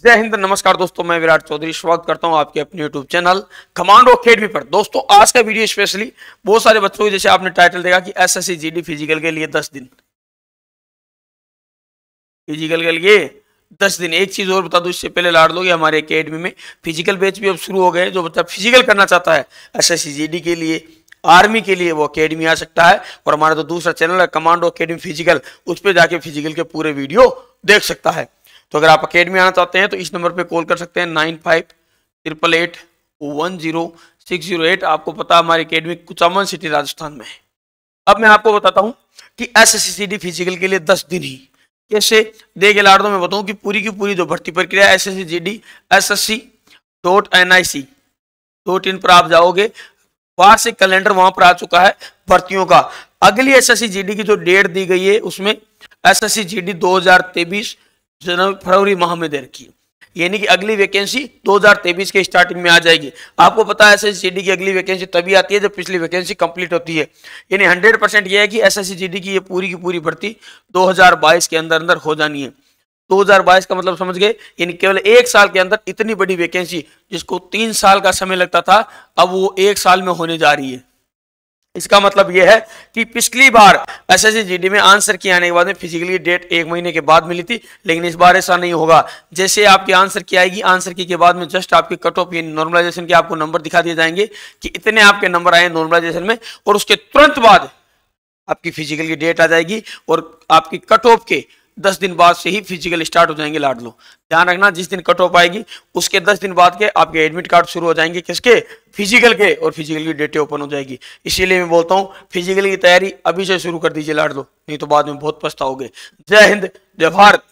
जय हिंद नमस्कार दोस्तों मैं विराट चौधरी स्वागत करता हूं आपके अपने यूट्यूब चैनल कमांडो अकेडमी पर दोस्तों आज का वीडियो स्पेशली बहुत सारे बच्चों की जैसे आपने टाइटल देखा कि एस एस फिजिकल के लिए दस दिन फिजिकल के लिए दस दिन एक चीज़ और बता दो इससे पहले लाड़ दो कि हमारे अकेडमी में फिजिकल बैच भी अब शुरू हो गए जो बच्चा फिजिकल करना चाहता है एस एस के लिए आर्मी के लिए वो अकेडमी आ सकता है और हमारा जो दूसरा चैनल है कमांडो अकेडमी फिजिकल उस पर जाके फिजिकल के पूरे वीडियो देख सकता है तो अगर आप अकेडमी आना चाहते हैं तो इस नंबर पे कॉल कर सकते हैं nine five triple eight one zero six zero eight आपको पता हमारी अकेडमी कुचामन सिटी राजस्थान में है अब मैं आपको बताता हूँ कि एस फिजिकल के लिए दस दिन ही कैसे के लाड़ दो मैं बताऊँ कि पूरी की पूरी जो भर्ती प्रक्रिया S S G D S S C dot N I C dot in पर आप जाओगे वार्षिक कैलेंडर वहां पर आ चुका है भर्तियों का अगली S S C G D की जो डेट दी गई है उसमें S S C G D दो हजार तेईस जनवरी फरवरी माह में दे रखी है यानी कि अगली वैकेंसी 2023 के स्टार्टिंग में आ जाएगी आपको पता है एस की अगली वैकेंसी तभी आती है जब पिछली वैकेंसी कंप्लीट होती है यानी 100 परसेंट यह है कि एस एस की ये पूरी की पूरी भर्ती 2022 के अंदर अंदर हो जानी है 2022 का मतलब समझ गए यानी केवल एक साल के अंदर इतनी बड़ी वैकेंसी जिसको तीन साल का समय लगता था अब वो एक साल में होने जा रही है इसका मतलब यह है कि पिछली बार एस एस में आंसर किया आने के बाद में फिजिकली डेट एक महीने के बाद मिली थी लेकिन इस बार ऐसा नहीं होगा जैसे आपकी आंसर की आएगी आंसर की के बाद में जस्ट आपके कट ऑफ नॉर्मलाइजेशन के आपको नंबर दिखा दिए जाएंगे कि इतने आपके नंबर आए नॉर्मलाइजेशन में और उसके तुरंत बाद आपकी फिजिकल की डेट आ जाएगी और आपकी कट ऑफ के दस दिन बाद से ही फिजिकल स्टार्ट हो जाएंगे लाडलो ध्यान रखना जिस दिन कट ऑफ आएगी उसके दस दिन बाद के आपके एडमिट कार्ड शुरू हो जाएंगे किसके फिजिकल के और फिजिकल की डेटे ओपन हो जाएगी इसीलिए मैं बोलता हूँ फिजिकल की तैयारी अभी से शुरू कर दीजिए लाडलो नहीं तो बाद में बहुत पछताओगे जय हिंद जय भारत